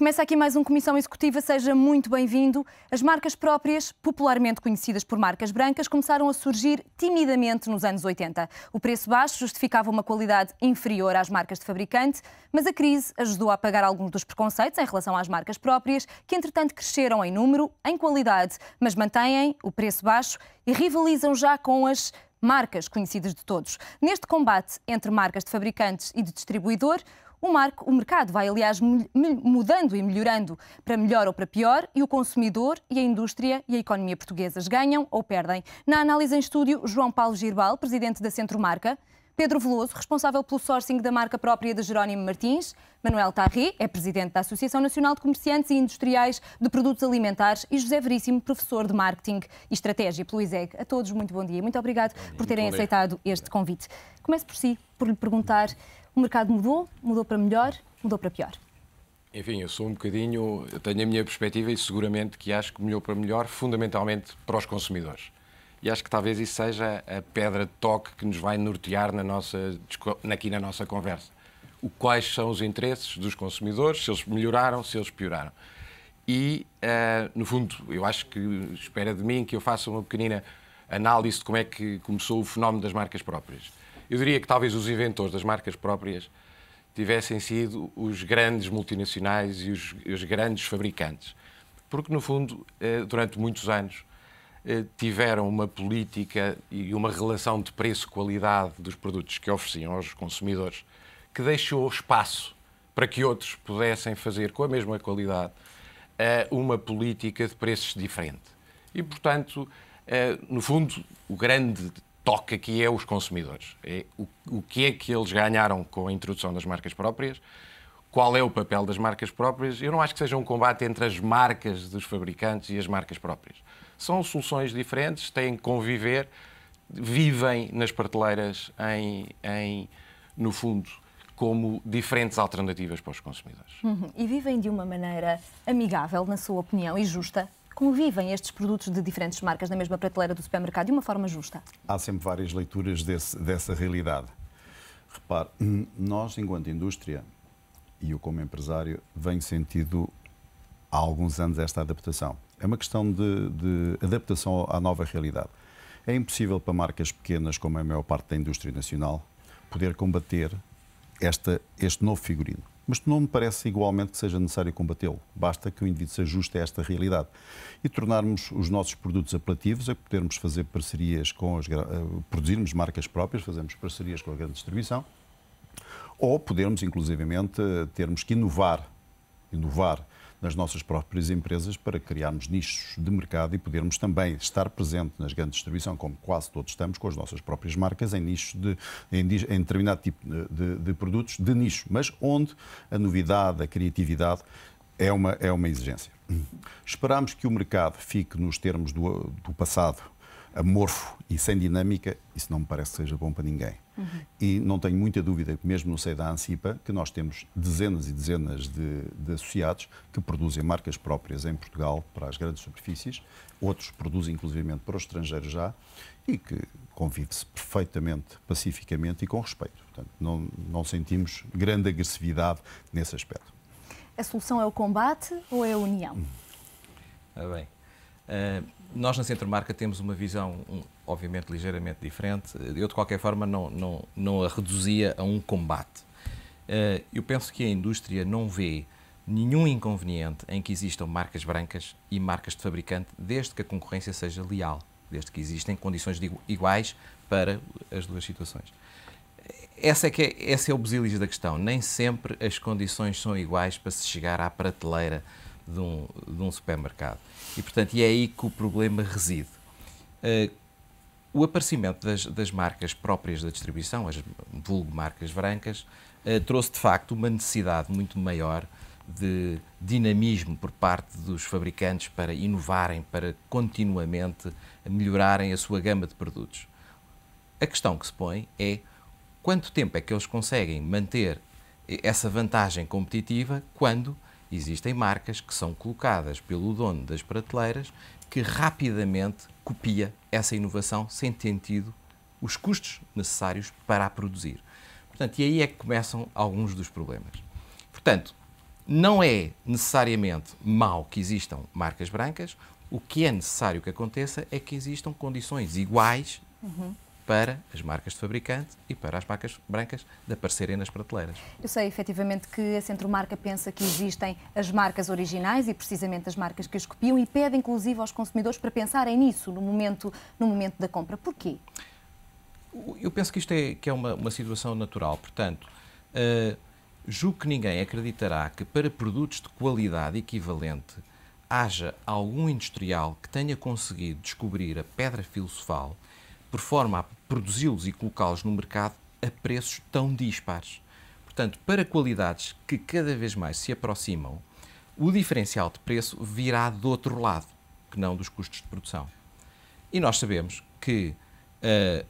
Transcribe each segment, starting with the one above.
Começa aqui mais um Comissão Executiva, seja muito bem-vindo. As marcas próprias, popularmente conhecidas por marcas brancas, começaram a surgir timidamente nos anos 80. O preço baixo justificava uma qualidade inferior às marcas de fabricante, mas a crise ajudou a apagar alguns dos preconceitos em relação às marcas próprias, que entretanto cresceram em número, em qualidade, mas mantêm o preço baixo e rivalizam já com as marcas conhecidas de todos. Neste combate entre marcas de fabricantes e de distribuidor, o, marco, o mercado vai, aliás, mudando e melhorando para melhor ou para pior, e o consumidor e a indústria e a economia portuguesas ganham ou perdem. Na análise em estúdio, João Paulo Girbal, presidente da Centro Marca, Pedro Veloso, responsável pelo sourcing da marca própria de Jerónimo Martins, Manuel Tarri, é presidente da Associação Nacional de Comerciantes e Industriais de Produtos Alimentares e José Veríssimo, professor de Marketing e Estratégia pelo ISEG. A todos, muito bom dia e muito obrigado por terem aceitado este convite. Começo por si, por lhe perguntar o mercado mudou, mudou para melhor, mudou para pior. Enfim, eu sou um bocadinho, eu tenho a minha perspectiva e seguramente que acho que melhor para melhor, fundamentalmente para os consumidores. E acho que talvez isso seja a pedra de toque que nos vai nortear na nossa, aqui na nossa conversa. O quais são os interesses dos consumidores, se eles melhoraram, se eles pioraram. E, uh, no fundo, eu acho que espera de mim que eu faça uma pequenina análise de como é que começou o fenómeno das marcas próprias. Eu diria que talvez os inventores das marcas próprias tivessem sido os grandes multinacionais e os, os grandes fabricantes. Porque, no fundo, eh, durante muitos anos, eh, tiveram uma política e uma relação de preço-qualidade dos produtos que ofereciam aos consumidores que deixou espaço para que outros pudessem fazer com a mesma qualidade eh, uma política de preços diferente. E, portanto, no fundo, o grande toca aqui é os consumidores. É o, o que é que eles ganharam com a introdução das marcas próprias? Qual é o papel das marcas próprias? Eu não acho que seja um combate entre as marcas dos fabricantes e as marcas próprias. São soluções diferentes, têm que conviver, vivem nas prateleiras em, em no fundo, como diferentes alternativas para os consumidores. Uhum. E vivem de uma maneira amigável, na sua opinião, e justa? convivem estes produtos de diferentes marcas na mesma prateleira do supermercado de uma forma justa? Há sempre várias leituras desse, dessa realidade. Repare, hum, nós, enquanto indústria, e eu como empresário, venho sentido há alguns anos esta adaptação. É uma questão de, de adaptação à nova realidade. É impossível para marcas pequenas, como a maior parte da indústria nacional, poder combater esta, este novo figurino. Mas não me parece igualmente que seja necessário combatê-lo. Basta que o indivíduo se ajuste a esta realidade e tornarmos os nossos produtos apelativos a podermos fazer parcerias com as. Eh, produzirmos marcas próprias, fazermos parcerias com a grande distribuição ou podermos, inclusivamente, termos que inovar, inovar nas nossas próprias empresas para criarmos nichos de mercado e podermos também estar presente nas grandes distribuição, como quase todos estamos, com as nossas próprias marcas, em nichos de, em, em determinado tipo de, de produtos de nicho, mas onde a novidade, a criatividade é uma, é uma exigência. Esperamos que o mercado fique nos termos do, do passado amorfo e sem dinâmica, isso não me parece que seja bom para ninguém. Uhum. E não tenho muita dúvida, mesmo no seio da ANSIPA, que nós temos dezenas e dezenas de, de, associados que produzem marcas próprias em Portugal para as grandes superfícies, outros produzem inclusivamente para os estrangeiros já, e que convive-se perfeitamente, pacificamente e com respeito. Portanto, não, não sentimos grande agressividade nesse aspecto. A solução é o combate ou é a união? Ah, bem. Uh nós na Centromarca temos uma visão, obviamente, ligeiramente diferente. Eu, de qualquer forma, não, não, não a reduzia a um combate. Eh, eu penso que a indústria não vê nenhum inconveniente em que existam marcas brancas e marcas de fabricante, desde que a concorrência seja leal, desde que existem condições iguais para as duas situações. Essa é que é, esse é o basilis da questão. Nem sempre as condições são iguais para se chegar à prateleira de um, de um supermercado. E, portanto, é aí que o problema reside. Uh, o aparecimento das, das, marcas próprias da distribuição, as vulgo marcas brancas, uh, trouxe de facto uma necessidade muito maior de dinamismo por parte dos fabricantes para inovarem, para continuamente melhorarem a sua gama de produtos. A questão que se põe é quanto tempo é que eles conseguem manter essa vantagem competitiva quando Existem marcas que são colocadas pelo dono das prateleiras que rapidamente copia essa inovação sem ter tido os custos necessários para a produzir. Portanto, e aí é que começam alguns dos problemas. Portanto, não é necessariamente mau que existam marcas brancas, o que é necessário que aconteça é que existam condições iguais uhum para as marcas de fabricante e para as marcas brancas de aparecerem nas prateleiras. Eu sei efetivamente que a Centromarca pensa que existem as marcas originais e precisamente as marcas que as copiam e pede inclusive aos consumidores para pensarem nisso no momento, no momento da compra. Porquê? Eu penso que isto é, que é uma, uma situação natural, portanto, uh, julgo que ninguém acreditará que para produtos de qualidade equivalente haja algum industrial que tenha conseguido descobrir a pedra filosofal por forma a produzi-los e colocá-los no mercado a preços tão dispares. Portanto, para qualidades que cada vez mais se aproximam, o diferencial de preço virá do outro lado, que não dos custos de produção. E nós sabemos que, uh,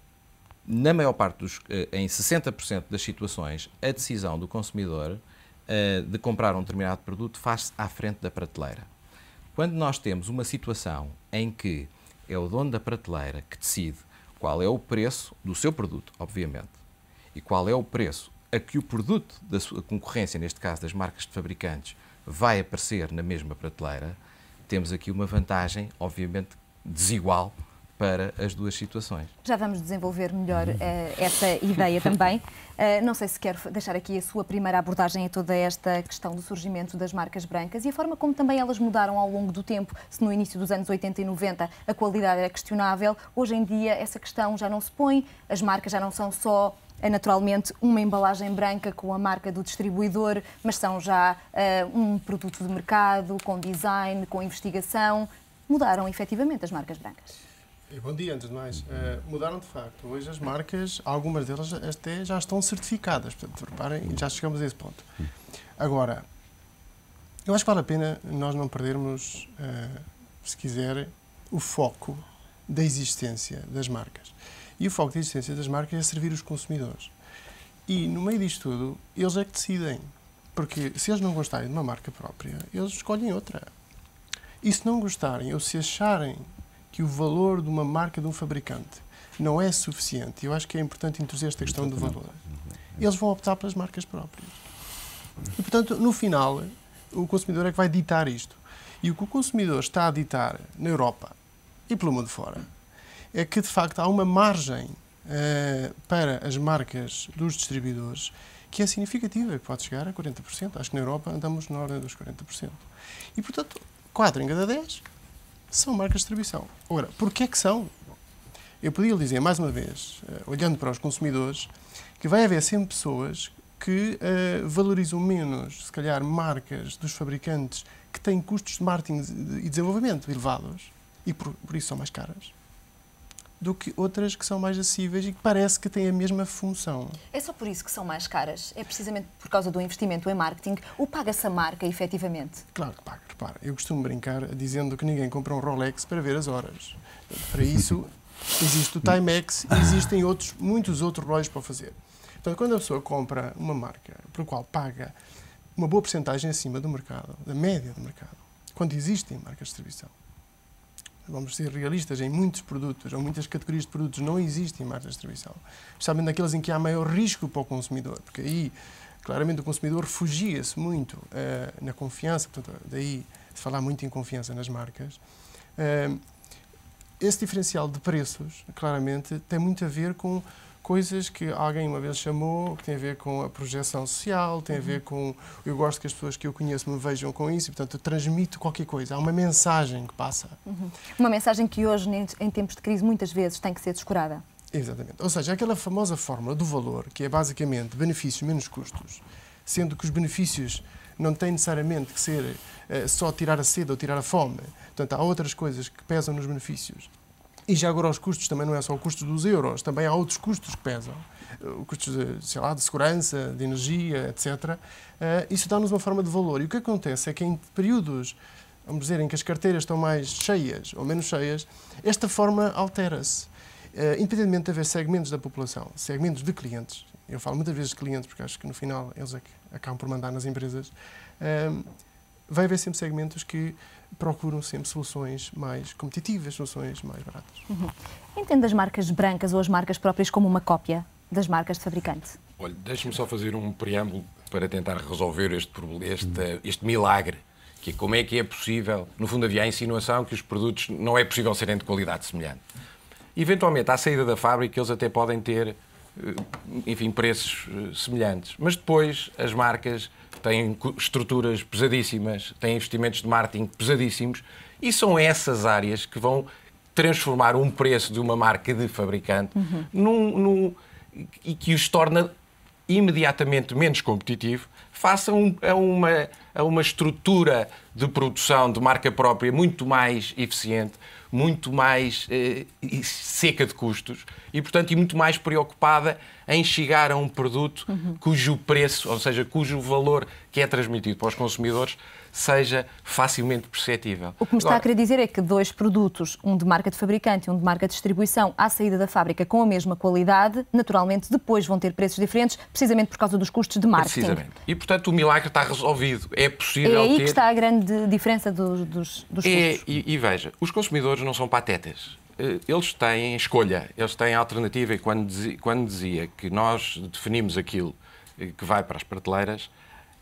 na maior parte dos, uh, em 60% das situações, a decisão do consumidor uh, de comprar um determinado produto faz-se à frente da prateleira. Quando nós temos uma situação em que é o dono da prateleira que decide qual é o preço do seu produto, obviamente, e qual é o preço a que o produto da sua concorrência, neste caso das marcas de fabricantes, vai aparecer na mesma prateleira, temos aqui uma vantagem, obviamente, desigual para as duas situações. Já vamos desenvolver melhor uh, essa ideia também. Uh, não sei se quer deixar aqui a sua primeira abordagem a toda esta questão do surgimento das marcas brancas e a forma como também elas mudaram ao longo do tempo. Se no início dos anos 80 e 90 a qualidade era questionável, hoje em dia essa questão já não se põe, as marcas já não são só eh, naturalmente uma embalagem branca com a marca do distribuidor, mas são já uh, um produto de mercado, com design, com investigação. Mudaram efetivamente as marcas brancas. Bom dia, antes de mais. Uh, mudaram de facto. Hoje as marcas, algumas delas até já estão certificadas. Portanto, reparem, já chegamos a esse ponto. Agora, eu acho que vale a pena nós não perdermos, uh, se quiser, o foco da existência das marcas. E o foco da existência das marcas é servir os consumidores. E no meio disto tudo, eles é que decidem. Porque se eles não gostarem de uma marca própria, eles escolhem outra. E se não gostarem ou se acharem que o valor de uma marca de um fabricante não é suficiente, eu acho que é importante introduzir esta questão do valor, uhum. eles vão optar pelas marcas próprias. E, portanto, no final, o consumidor é que vai ditar isto. E o que o consumidor está a ditar na Europa e pelo mundo fora é que, de facto, há uma margem uh, para as marcas dos distribuidores que é significativa, que pode chegar a 40%. Acho que na Europa andamos na ordem dos 40%. E, portanto, 4 em cada 10 são marcas de distribuição. Ora, porquê que são? Eu podia lhe dizer, mais uma vez, eh, olhando para os consumidores, que vai haver sempre pessoas que uh, valorizam menos, se calhar, marcas dos fabricantes que têm custos de marketing e desenvolvimento elevados e por, por isso são mais caras do que outras que são mais acessíveis e que parece que têm a mesma função. É só por isso que são mais caras? É precisamente por causa do investimento em marketing? Ou paga-se a marca, efetivamente? Claro que paga, repara. Eu costumo brincar dizendo que ninguém compra um Rolex para ver as horas. Para isso, existe o Timex e existem outros, muitos outros relógios para fazer. Portanto, quando a pessoa compra uma marca por qual paga uma boa porcentagem acima do mercado, da média do mercado, quando existem marcas de distribuição, vamos ser realistas, em muitos produtos ou muitas categorias de produtos não existem margens de distribuição. Principalmente naqueles em que há maior risco para o consumidor, porque aí, claramente, o consumidor refugia-se muito uh, na confiança, portanto, daí se falar muito em confiança nas marcas. Uh, esse diferencial de preços, claramente, tem muito a ver com coisas que alguém uma vez chamou, que tem a ver com a projeção social, tem a ver uhum. com. Eu gosto que as pessoas que eu conheço me vejam com isso e, portanto, eu transmito qualquer coisa. Há uma mensagem que passa. Uhum. Uma mensagem que hoje, em tempos de crise, muitas vezes tem que ser descurada. Exatamente. Ou seja, aquela famosa fórmula do valor, que é basicamente benefícios menos custos, sendo que os benefícios não têm necessariamente que ser uh, só tirar a sede ou tirar a fome. Portanto, há outras coisas que pesam nos benefícios. E já agora os custos também não é só o custo dos euros, também há outros custos que pesam. Custos, de, sei lá, de segurança, de energia, etc. Eh, isso dá-nos uma forma de valor. E o que acontece é que em períodos vamos dizer, em que as carteiras estão mais cheias ou menos cheias, esta forma altera-se. Uh, independentemente de haver segmentos da população, segmentos de clientes, eu falo muitas vezes de clientes porque acho que no final eles é acabam por mandar nas empresas, uh, vai haver sempre segmentos que procuram sempre soluções mais competitivas, soluções mais baratas. Uhum. Entende as marcas brancas ou as marcas próprias como uma cópia das marcas de fabricante? Olha, deixe-me só fazer um preâmbulo para tentar resolver este, este, este milagre que é como é que é possível, no fundo havia a insinuação que os produtos não é possível serem de qualidade semelhante. Eventualmente, à saída da fábrica, eles até podem ter, eh, enfim, preços eh, semelhantes. Mas depois as marcas têm estruturas pesadíssimas, têm investimentos de marketing pesadíssimos e são essas áreas que vão transformar um preço de uma marca de fabricante uhum. num, num, e que os torna imediatamente menos competitivo, faça um, a, uma, a uma estrutura de produção de marca própria muito mais eficiente, muito mais eh, seca de custos e, portanto, e muito mais preocupada em chegar a um produto uhum. cujo preço, ou seja, cujo valor que é transmitido para os consumidores, seja facilmente perceptível. O que me está Agora, a querer dizer é que dois produtos, um de marca de fabricante e um de marca de distribuição, à saída da fábrica com a mesma qualidade, naturalmente depois vão ter preços diferentes, precisamente por causa dos custos de marketing. Precisamente. E, portanto, o milagre está resolvido. É possível É aí ter... que está a grande diferença dos, dos, dos é, custos. E, e veja, os consumidores não são patetas eh, eles têm escolha, eles têm alternativa. E quando dizia, quando dizia, que nós definimos aquilo eh, que vai para as prateleiras,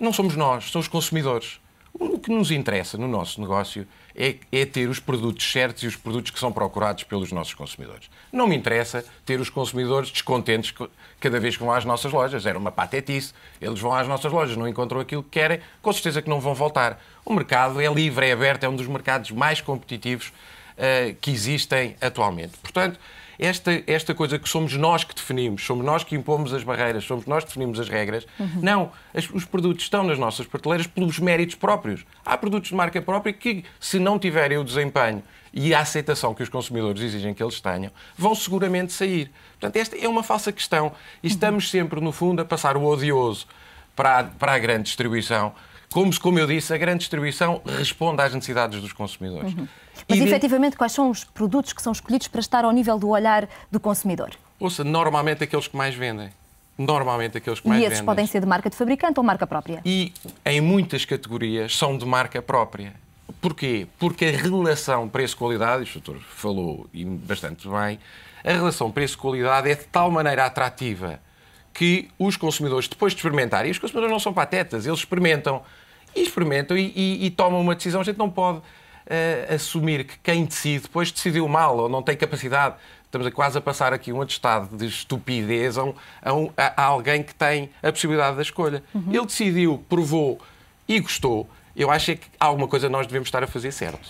não somos nós, são os consumidores. O que nos interessa no nosso negócio é, é, ter os produtos certos e os produtos que são procurados pelos nossos consumidores. Não me interessa ter os consumidores descontentes cada vez que vão às nossas lojas. Era uma patetice. Eles vão às nossas lojas, não encontram aquilo que querem, com certeza que não vão voltar. O mercado é livre, é aberto, é um dos mercados mais competitivos eh, que existem atualmente. Portanto, esta, esta coisa que somos nós que definimos, somos nós que impomos as barreiras, somos nós que definimos as regras. Uhum. Não, as, os produtos estão nas nossas prateleiras pelos méritos próprios. Há produtos de marca própria que, se não tiverem o desempenho e a aceitação que os consumidores exigem que eles tenham, vão seguramente sair. Portanto, esta é uma falsa questão. E uhum. estamos sempre, no fundo, a passar o odioso para a, para a grande distribuição como, como eu disse, a grande distribuição responde às necessidades dos consumidores. Uhum. Mas, e, efetivamente, quais são os produtos que são escolhidos para estar ao nível do olhar do consumidor? Ouça, normalmente aqueles que mais vendem. Normalmente aqueles que e mais vendem. E esses podem ser de marca de fabricante ou marca própria? E em muitas categorias são de marca própria. Porquê? Porque a relação preço-qualidade, o doutor falou bastante bem, a relação preço-qualidade é de tal maneira atrativa que os consumidores, depois de experimentarem, e os consumidores não são patetas, eles experimentam e experimentam e, e, e tomam uma decisão. A gente não pode uh, assumir que quem decide depois decidiu mal ou não tem capacidade. Estamos quase a passar aqui um atestado de estupidez a, um, a, a alguém que tem a possibilidade da escolha. Uhum. Ele decidiu, provou e gostou. Eu acho é que alguma coisa nós devemos estar a fazer certo.